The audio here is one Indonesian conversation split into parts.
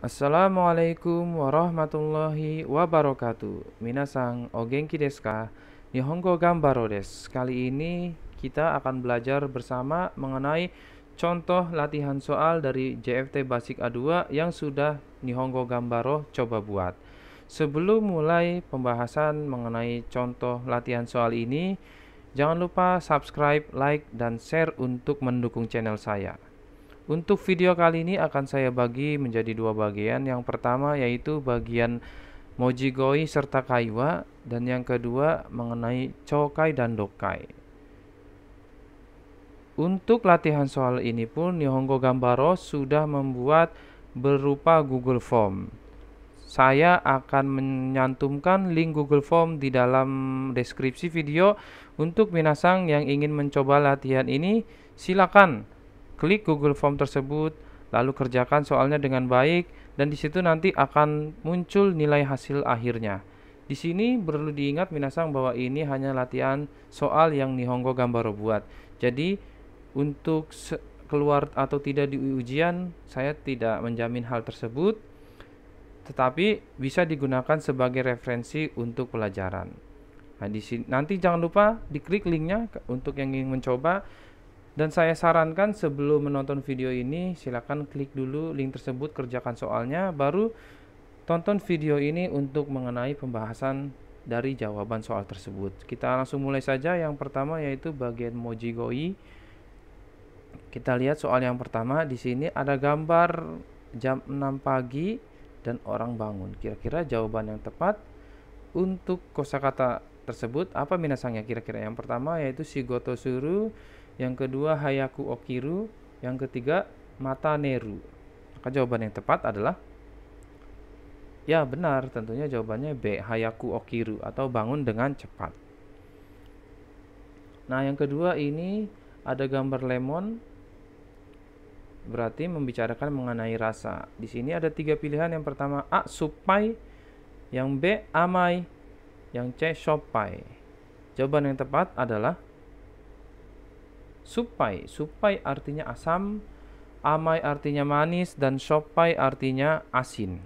Assalamualaikum warahmatullahi wabarakatuh. Minasang ogenki desu ka? Nihongo gambaro desu. Kali ini kita akan belajar bersama mengenai contoh latihan soal dari JFT Basic A2 yang sudah Nihongo gambaro coba buat. Sebelum mulai pembahasan mengenai contoh latihan soal ini, jangan lupa subscribe, like, dan share untuk mendukung channel saya. Untuk video kali ini akan saya bagi menjadi dua bagian. Yang pertama yaitu bagian Mojigoi serta Kaiwa dan yang kedua mengenai Chokai dan Dokai. Untuk latihan soal ini pun Nihongo Gambaro sudah membuat berupa Google Form. Saya akan menyantumkan link Google Form di dalam deskripsi video untuk minasang yang ingin mencoba latihan ini silakan Klik Google Form tersebut, lalu kerjakan soalnya dengan baik dan di situ nanti akan muncul nilai hasil akhirnya. Di sini perlu diingat minasang bahwa ini hanya latihan soal yang Nihongo Gambaro buat. Jadi untuk keluar atau tidak di ujian saya tidak menjamin hal tersebut tetapi bisa digunakan sebagai referensi untuk pelajaran. Nah, di sini nanti jangan lupa diklik linknya untuk yang ingin mencoba dan saya sarankan sebelum menonton video ini, silakan klik dulu link tersebut, kerjakan soalnya, baru tonton video ini untuk mengenai pembahasan dari jawaban soal tersebut. Kita langsung mulai saja. Yang pertama yaitu bagian Mojigoi. Kita lihat soal yang pertama di sini ada gambar jam 6 pagi dan orang bangun. Kira-kira jawaban yang tepat untuk kosakata tersebut apa minasangnya kira-kira? Yang pertama yaitu Shigoto Suru yang kedua Hayaku Okiru, yang ketiga Mata Neru. Maka jawaban yang tepat adalah Ya benar, tentunya jawabannya B, Hayaku Okiru atau bangun dengan cepat. Nah, yang kedua ini ada gambar lemon berarti membicarakan mengenai rasa. Di sini ada tiga pilihan. Yang pertama A, supai, yang B, amai, yang C, shopai. Jawaban yang tepat adalah supai. Supai artinya asam, amai artinya manis, dan sopai artinya asin.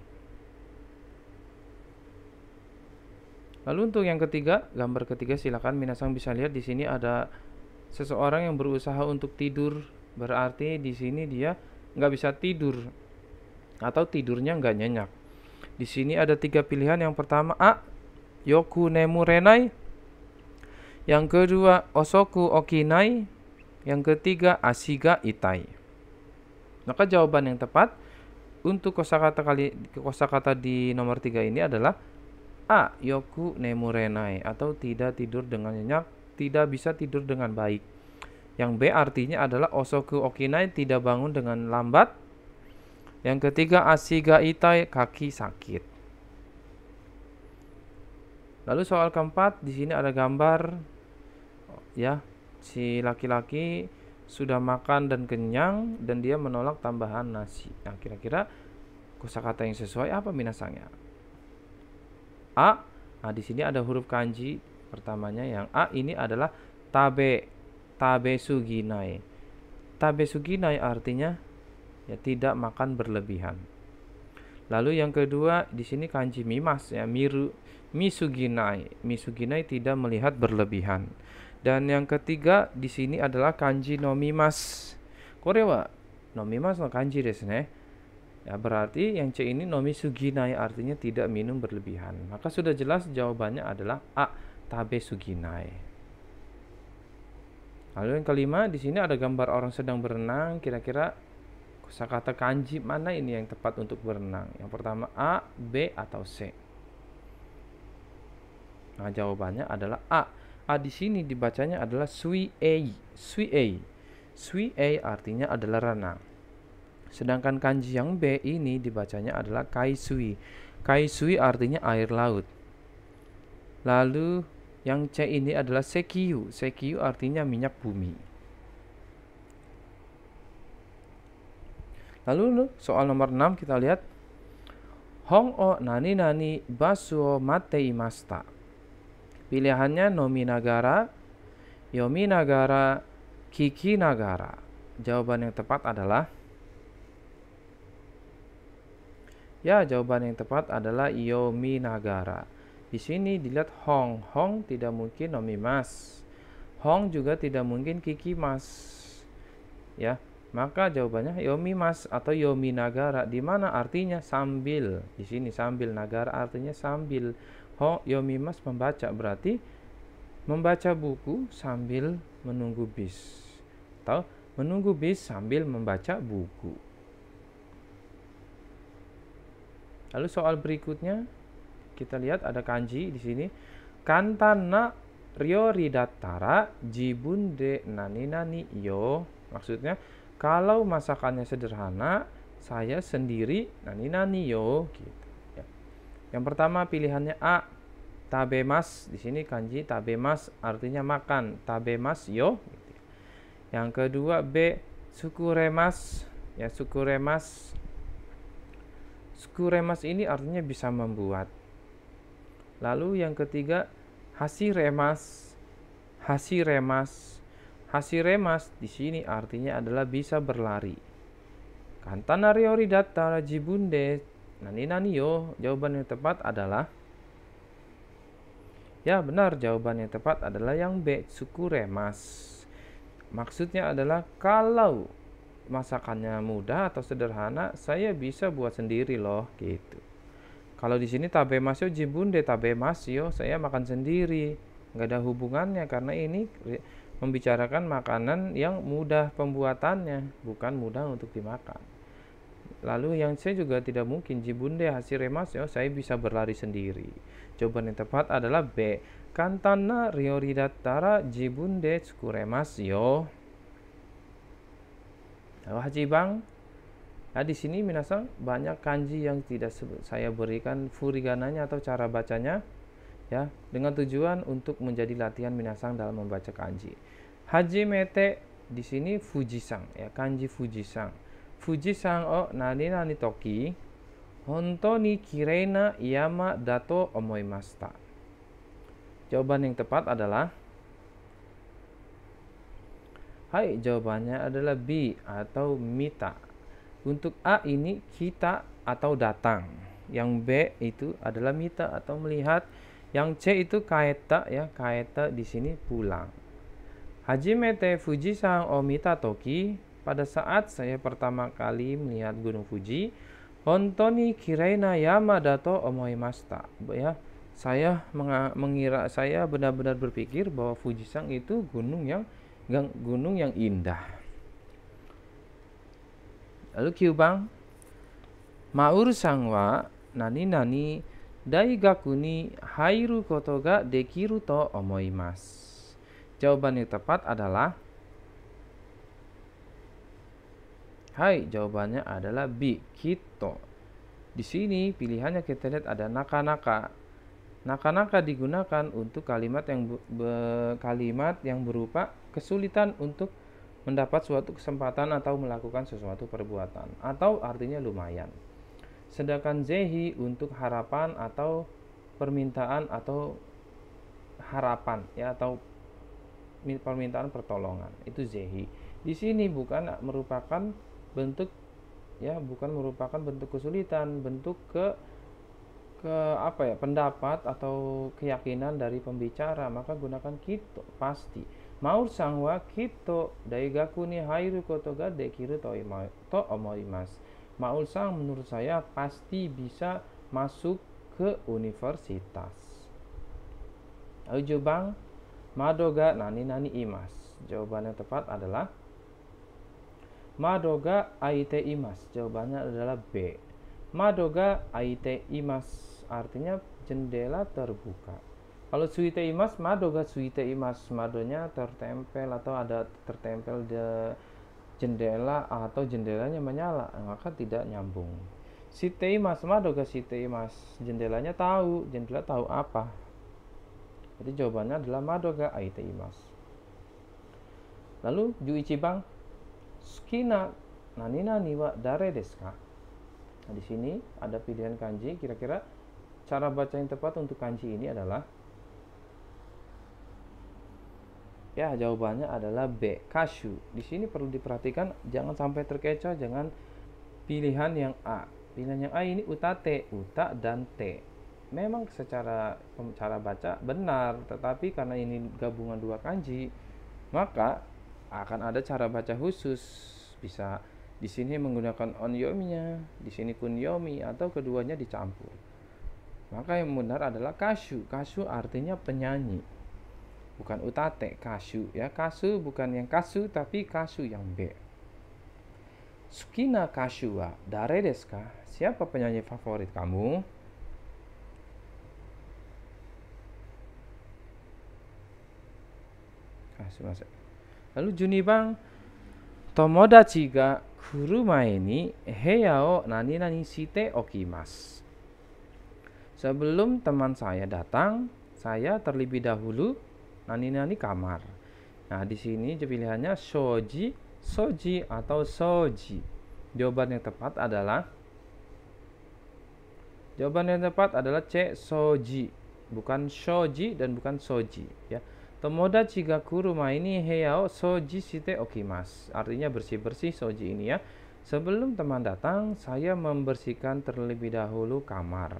Lalu untuk yang ketiga, gambar ketiga silakan minasang bisa lihat di sini ada seseorang yang berusaha untuk tidur. Berarti di sini dia nggak bisa tidur atau tidurnya nggak nyenyak. Di sini ada tiga pilihan. Yang pertama A, yoku nemu renai. Yang kedua, osoku okinai. Yang ketiga, asiga itai. Maka jawaban yang tepat untuk kosakata kali kosakata di nomor tiga ini adalah a yoku nemurenai atau tidak tidur dengan nyenyak, tidak bisa tidur dengan baik. Yang B artinya adalah osoku okinai tidak bangun dengan lambat. Yang ketiga asiga itai kaki sakit. Lalu soal keempat di sini ada gambar ya si laki-laki sudah makan dan kenyang dan dia menolak tambahan nasi. Nah, kira-kira kosakata yang sesuai apa minasangnya? A. Nah, di sini ada huruf kanji pertamanya yang A ini adalah tabe tabe suginai. Tabe suginai artinya ya tidak makan berlebihan. Lalu yang kedua di sini kanji mimas ya miru misuginai. Misuginai tidak melihat berlebihan. Dan yang ketiga di sini adalah kanji nomimas. wa nomimas no kanji desu ne. Ya, berarti yang C ini nomi suginai artinya tidak minum berlebihan. Maka sudah jelas jawabannya adalah A tabe suginai. Lalu yang kelima di sini ada gambar orang sedang berenang. Kira-kira kata kanji mana ini yang tepat untuk berenang? Yang pertama A, B atau C. Nah, jawabannya adalah A A di sini dibacanya adalah sui ei, sui ei. Sui ei artinya adalah rana. Sedangkan kanji yang B ini dibacanya adalah kai sui. Kai sui artinya air laut. Lalu yang C ini adalah sekiu. Sekiu artinya minyak bumi. Lalu soal nomor 6 kita lihat Hong o nani nani basuo mate imasta. Pilihannya Nomi Nagara, Yomi Nagara, Kiki Nagara. Jawaban yang tepat adalah Ya, jawaban yang tepat adalah Yomi Nagara. Di sini dilihat Hong. Hong tidak mungkin Nomi Mas. Hong juga tidak mungkin Kiki Mas. Ya, maka jawabannya Yomi Mas atau Yomi Nagara. Di mana artinya sambil. Di sini sambil Nagara artinya sambil. Ho yomimas membaca berarti membaca buku sambil menunggu bis atau menunggu bis sambil membaca buku. Lalu soal berikutnya kita lihat ada kanji di sini. Kantana ryo ridatara jibun de nani nani yo. Maksudnya kalau masakannya sederhana saya sendiri nani nani yo gitu. Yang pertama pilihannya A. Tabemas, di sini kanji tabemas artinya makan. Tabemas yo. Yang kedua B. Sukuremas, ya sukuremas. Sukuremas ini artinya bisa membuat. Lalu yang ketiga hasiremas, hasiremas. Hasiremas di sini artinya adalah bisa berlari. Kantanariori data jibunde Nani yo, jawaban yang tepat adalah Ya, benar jawaban yang tepat adalah yang B, remas Maksudnya adalah kalau masakannya mudah atau sederhana, saya bisa buat sendiri loh, gitu. Kalau di sini tabe masyo jibunde tabe yo, saya makan sendiri. Nggak ada hubungannya karena ini membicarakan makanan yang mudah pembuatannya, bukan mudah untuk dimakan. Lalu yang C juga tidak mungkin Jibunde hasil remas yo, oh, saya bisa berlari sendiri. Jawaban yang tepat adalah B. Kantana rioridatara Jibunde tsukuremasyo. yo. Haji Bang. Nah, di sini minasan banyak kanji yang tidak saya berikan furigananya atau cara bacanya ya dengan tujuan untuk menjadi latihan minasan dalam membaca kanji. Haji Mete di sini Fujisang ya kanji Fujisang o nani nani toki, dato 富山を何々時本当に綺麗な山だと思いました Jawaban yang tepat adalah Hai, jawabannya adalah B atau Mita. Untuk A ini kita atau datang. Yang B itu adalah Mita atau melihat. Yang C itu kaeta ya, kaeta di sini pulang. Hajimete fuji sang o Mita Toki pada saat saya pertama kali melihat Gunung Fuji, Hontoni Kiraina Yamadato Omoimasta, ya. Saya mengira saya benar-benar berpikir bahwa fuji Sang itu gunung yang gunung yang indah. Lalu Kyubang Maur sangwa nani nani Dai Gakuni hairu koto ga dekiru to omoimasu. Jawaban yang tepat adalah Hai, jawabannya adalah B. Kito. Di sini pilihannya kita lihat ada naka-naka. Naka-naka digunakan untuk kalimat yang be, kalimat yang berupa kesulitan untuk mendapat suatu kesempatan atau melakukan sesuatu perbuatan atau artinya lumayan. Sedangkan zehi untuk harapan atau permintaan atau harapan ya atau permintaan pertolongan itu zehi. Di sini bukan merupakan bentuk ya bukan merupakan bentuk kesulitan bentuk ke ke apa ya pendapat atau keyakinan dari pembicara maka gunakan kito pasti maur sangwa kito daigaku ni hairu koto ga dekiru to omoimas maul sang menurut saya pasti bisa masuk ke universitas Ayo bang madoga nani nani imas jawaban yang tepat adalah Madoga aite imas. Jawabannya adalah B. Madoga aite imas artinya jendela terbuka. Kalau suite imas, madoga suite imas. Madonya tertempel atau ada tertempel de jendela atau jendelanya menyala, maka tidak nyambung. Site imas, madoga site imas. Jendelanya tahu, jendela tahu apa. Jadi jawabannya adalah madoga aite imas. Lalu Juichi Bang Sukina nanina nani wa dare desu ka? Nah, di sini ada pilihan kanji. Kira-kira cara baca yang tepat untuk kanji ini adalah Ya, jawabannya adalah B, kashu. Di sini perlu diperhatikan jangan sampai terkecoh, jangan pilihan yang A. Pilihan yang A ini uta T, uta dan T. Memang secara cara baca benar, tetapi karena ini gabungan dua kanji, maka akan ada cara baca khusus. Bisa di sini menggunakan onyomi-nya, di sini yomi atau keduanya dicampur. Maka yang benar adalah kasu. Kasu artinya penyanyi. Bukan utate kasu ya. Kasu bukan yang kasu tapi kasu yang B. Sukina kasu wa dare desu ka? Siapa penyanyi favorit kamu? Kasu masuk. Lalu Juni Bang, Tomodachi ga kurumae ni heya o nani nani shite okimas. Sebelum teman saya datang, saya terlebih dahulu nani nani kamar. Nah, di sini pilihannya soji, soji atau soji. Jawaban yang tepat adalah Jawaban yang tepat adalah C, soji, bukan soji dan bukan soji, ya. Tomodachi Gakuru ini heyo Soji Shite Okimas. Artinya bersih-bersih Soji ini ya. Sebelum teman datang, saya membersihkan terlebih dahulu kamar.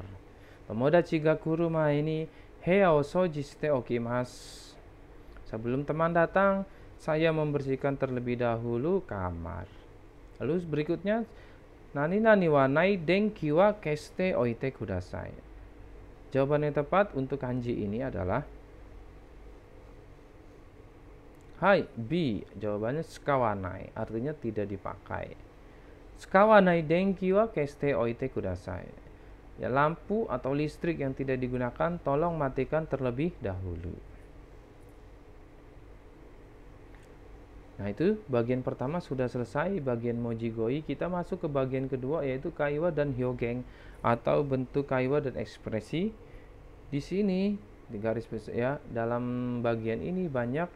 Tomodachi Gakuru ini heyo Soji Shite Okimas. Sebelum teman datang, saya membersihkan terlebih dahulu kamar. Lalu berikutnya, Nani nani wa nai denki wa keste oite kudasai. Jawaban yang tepat untuk kanji ini adalah Hai, B. Jawabannya skawanai, artinya tidak dipakai. Skawanai denki wa keste oite kudasai. Ya, lampu atau listrik yang tidak digunakan tolong matikan terlebih dahulu. Nah, itu bagian pertama sudah selesai, bagian mojigoi. Kita masuk ke bagian kedua yaitu kaiwa dan hyogeng atau bentuk kaiwa dan ekspresi. Di sini di garis besar ya, dalam bagian ini banyak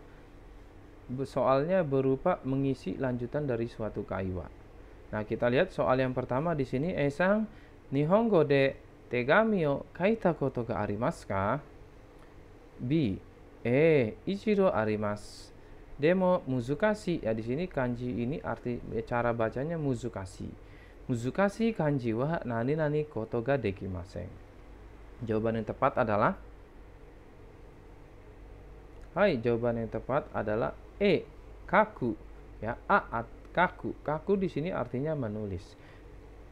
soalnya berupa mengisi lanjutan dari suatu kaiwa. Nah, kita lihat soal yang pertama di sini esang eh, nihongo de tegami o kaita koto ga arimasu ka? B. E. Ichiro arimasu. Demo muzukashi. Ya di sini kanji ini arti ya, cara bacanya muzukashi. Muzukashi kanji wa nani nani koto ga dekimasen. Jawaban yang tepat adalah Hai, jawaban yang tepat adalah e kaku ya aat kaku kaku di sini artinya menulis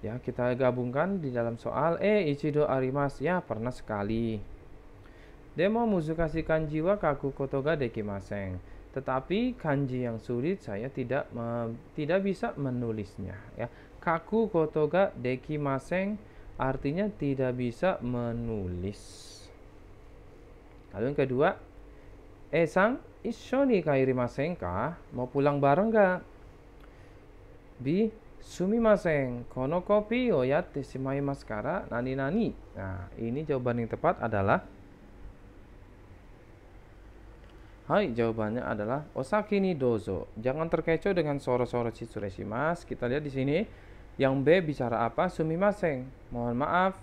ya kita gabungkan di dalam soal e ichido arimas ya pernah sekali demo musukasikan jiwa kaku kotoga maseng tetapi kanji yang sulit saya tidak me, tidak bisa menulisnya ya kaku kotoga maseng artinya tidak bisa menulis lalu yang kedua esang Ishoni kairimaseng ka? Mau pulang bareng gak? B. Sumimaseng. kono kopi o yatte shimai maskara nani nani. Nah, ini jawaban yang tepat adalah Hai, jawabannya adalah Osaki ni dozo. Jangan terkecoh dengan soro-soro Chitsureshimas. Kita lihat di sini yang B bicara apa? Sumimaseng. Mohon maaf.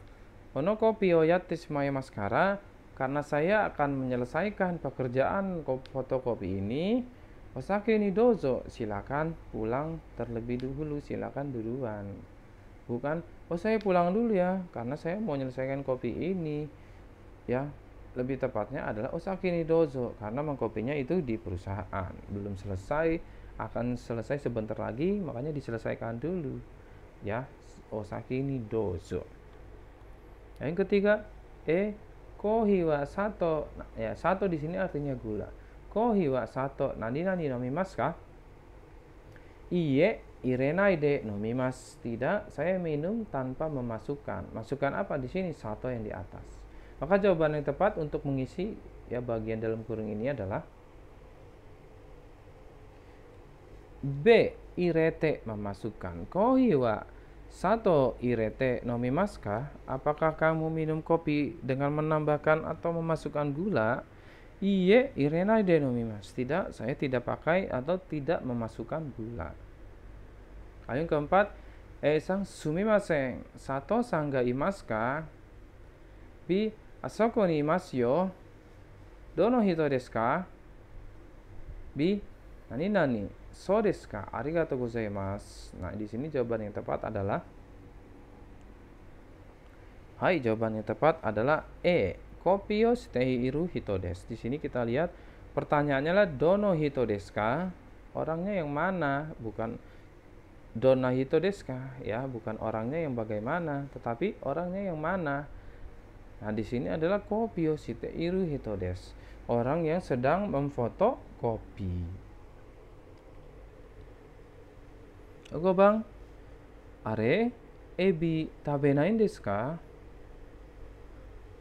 Kono kopi o yatte shimai maskara karena saya akan menyelesaikan pekerjaan fotokopi ini Osake ini dozo silakan pulang terlebih dulu silakan duluan bukan oh saya pulang dulu ya karena saya mau menyelesaikan kopi ini ya lebih tepatnya adalah Osake ini dozo karena mengkopinya itu di perusahaan belum selesai akan selesai sebentar lagi makanya diselesaikan dulu ya Osake ini dozo yang ketiga e kohi wa sato ya sato di sini artinya gula kohi wa sato nani nani nomimas ka iye irenaide nomimas tidak saya minum tanpa memasukkan masukkan apa di sini sato yang di atas maka jawaban yang tepat untuk mengisi ya bagian dalam kurung ini adalah B irete memasukkan kohi Sato irete nomi maska. Apakah kamu minum kopi dengan menambahkan atau memasukkan gula? Iye irena de mas. Tidak, saya tidak pakai atau tidak memasukkan gula. Ayun keempat, eh sang sumi maseng. Sato sangga imaska. Bi asoko ni imas yo. Dono hito desu ka? Bi nani nani? Nah di sini jawaban yang tepat adalah Hai, jawaban yang tepat adalah E. Kopi o iru hito desu. Di sini kita lihat pertanyaannya adalah dono hito ka? Orangnya yang mana? Bukan dona hito ka? ya, bukan orangnya yang bagaimana, tetapi orangnya yang mana. Nah, di sini adalah kopi o iru hito desu. Orang yang sedang memfoto kopi. bang, Are, そ5番あれエビ食べないんですか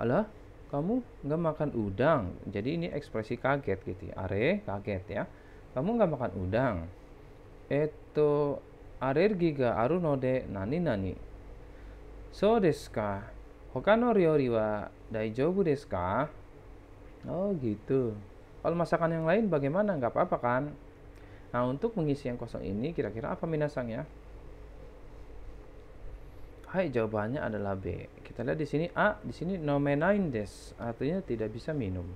Alah, kamu nggak makan udang. Jadi ini ekspresi kaget gitu ya. Are, kaget ya. Kamu nggak makan udang. Eto, Are giga aru node nani nani. So desu ka? Hoka no ryori wa daijoubu desu ka? Oh gitu. Kalau masakan yang lain bagaimana? Nggak apa-apa kan? Nah, untuk mengisi yang kosong ini kira-kira apa minasangnya? Hai, jawabannya adalah B. Kita lihat di sini A, di sini nomenaindes, artinya tidak bisa minum.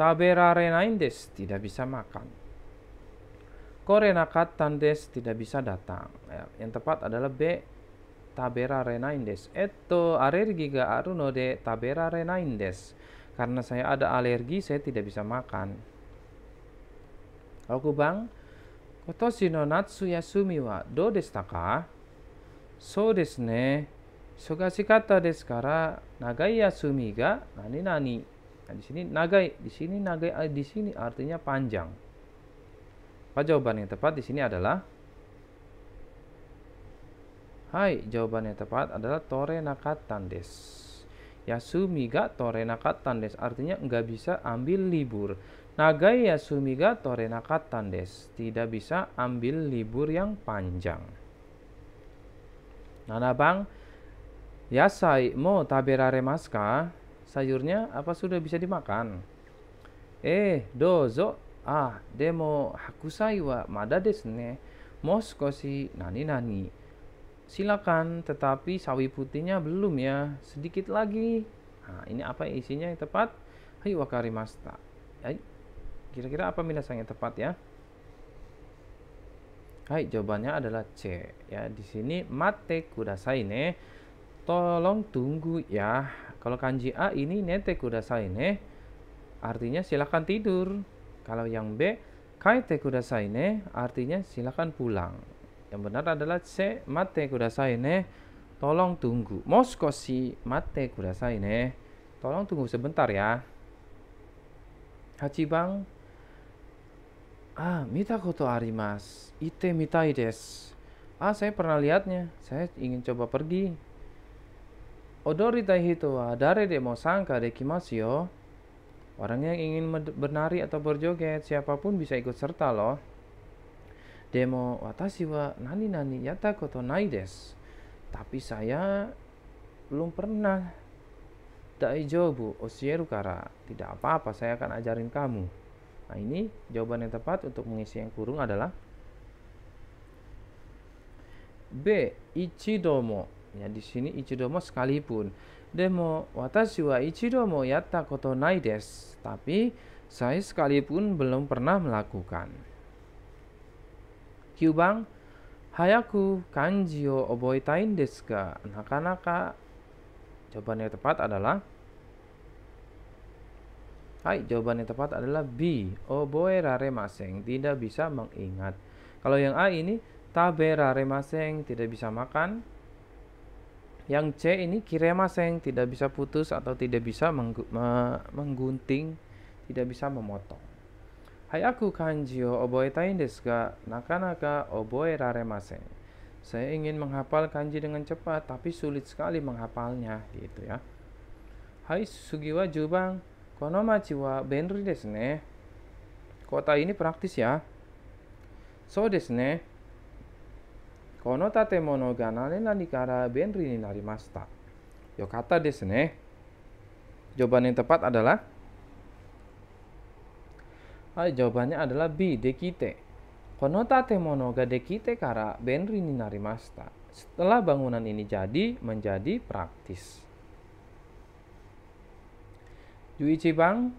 Taberarenaindes, tidak bisa makan. Korenakatandes, tidak bisa datang. Ya, yang tepat adalah B, taberarenaindes. Eto alergi alergiga aruno de taberarenaindes. Karena saya ada alergi, saya tidak bisa makan bang natsu so ne kata Nagai yasumi yasumi wa ga nani nani nah, di sini nagai, di sini nagai, eh, di sini artinya panjang. Apa jawaban yang tepat di sini adalah? Hai, jawaban yang tepat adalah tore nakatan desu. Yasumi ga tore nakatan desu artinya nggak bisa ambil libur. Nagai Yasumiga Torenaka Tandes tidak bisa ambil libur yang panjang. Nana Bang, Yasai mo taberare maska? Sayurnya apa sudah bisa dimakan? Eh, dozo ah demo hakusai wa mada desne. ne. Moskoshi nani nani. Silakan, tetapi sawi putihnya belum ya. Sedikit lagi. Nah, ini apa isinya yang tepat? Hai wakarimasta. Hai, Kira-kira apa minasang yang tepat ya? Hai, jawabannya adalah C. Ya, di sini mate kudasai ne. Tolong tunggu ya. Kalau kanji A ini nete kudasai ne. Artinya silakan tidur. Kalau yang B, kaite kudasai ne. Artinya silakan pulang. Yang benar adalah C. Mate kudasai ne. Tolong tunggu. moskosi mate kudasai ne. Tolong tunggu sebentar ya. Hachibang Ah, mita koto Arimas. Ite Mitai des. Ah, saya pernah lihatnya. Saya ingin coba pergi. Odori Taihito wa dare demo sangka dekimasu yo. Orang yang ingin bernari atau berjoget, siapapun bisa ikut serta loh. Demo watashi wa nani nani yata koto nai des. Tapi saya belum pernah bu. osieru kara. Tidak apa-apa, saya akan ajarin kamu. Nah, ini jawaban yang tepat untuk mengisi yang kurung adalah B. Ichidomo. Ya, di sini Ichidomo sekalipun. Demo watashi wa Ichidomo yatta koto nai des. Tapi saya sekalipun belum pernah melakukan. Kyubang Hayaku kanji wo oboitain desu ka? Nah, Jawaban yang tepat adalah Hai, jawaban yang tepat adalah B. Oboe rare maseng, tidak bisa mengingat. Kalau yang A ini, tabe rare maseng, tidak bisa makan. Yang C ini kire maseng, tidak bisa putus atau tidak bisa menggu menggunting, tidak bisa memotong. Hai aku kanji o oboe tain desu ga nakanaka oboe rare maseng. Saya ingin menghafal kanji dengan cepat, tapi sulit sekali menghafalnya, gitu ya. Hai Sugiwa Jubang, Konomachi wa benri desu ne. Kota ini praktis ya. So desu ne. Kono tatemono ga nane nani kara benri ni narimasta. Yokata desu ne. Jawaban yang tepat adalah Hai, jawabannya adalah B, dekite. Kono tatemono ga dekite kara benri ni narimasta. Setelah bangunan ini jadi menjadi praktis. Yuichi bang,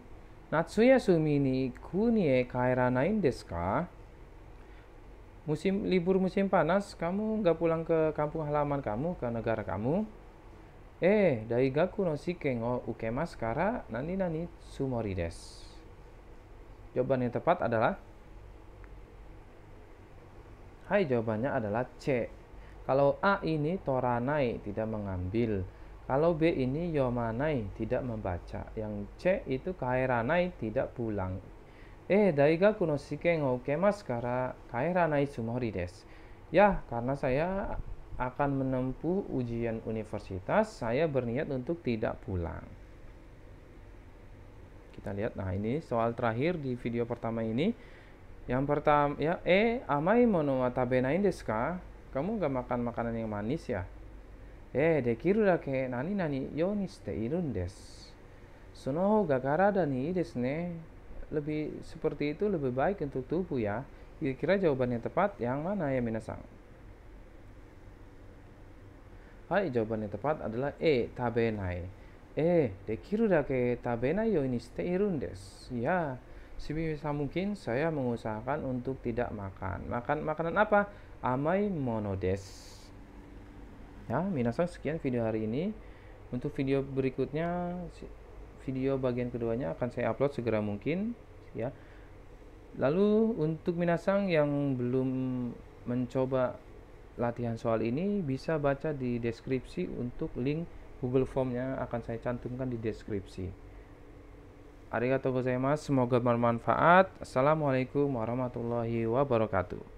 Natsuya sumi ni kunie e kaeranain desu Musim libur musim panas, kamu nggak pulang ke kampung halaman kamu, ke negara kamu? Eh, dari gaku no shikeng o ukemas kara nani nani sumori desu. Jawaban yang tepat adalah Hai, jawabannya adalah C. Kalau A ini toranai tidak mengambil kalau B ini yomanai ya tidak membaca, yang C itu kaeranai tidak pulang. Eh, Daiga kuno sike o ukemasu kara kaeranai sumori des. Ya, karena saya akan menempuh ujian universitas, saya berniat untuk tidak pulang. Kita lihat, nah ini soal terakhir di video pertama ini. Yang pertama ya, eh amai mono watabenain deska. Kamu gak makan makanan yang manis ya? えー、できるだけ何々ようにしているんです。その方が体にいいですね。Lebih seperti itu lebih baik untuk tubuh ya. Kira-kira jawabannya tepat yang mana ya minasang? Hai, jawabannya tepat adalah E, tabenai. E, dekiru dake tabenai yo ini steirun irundes. Ya, sebisa mungkin saya mengusahakan untuk tidak makan. Makan makanan apa? Amai monodes. Ya, minasang sekian video hari ini. Untuk video berikutnya, video bagian keduanya akan saya upload segera mungkin, ya. Lalu untuk minasang yang belum mencoba latihan soal ini bisa baca di deskripsi untuk link Google Formnya akan saya cantumkan di deskripsi. Arigatou gozaimasu, semoga bermanfaat. Assalamualaikum warahmatullahi wabarakatuh.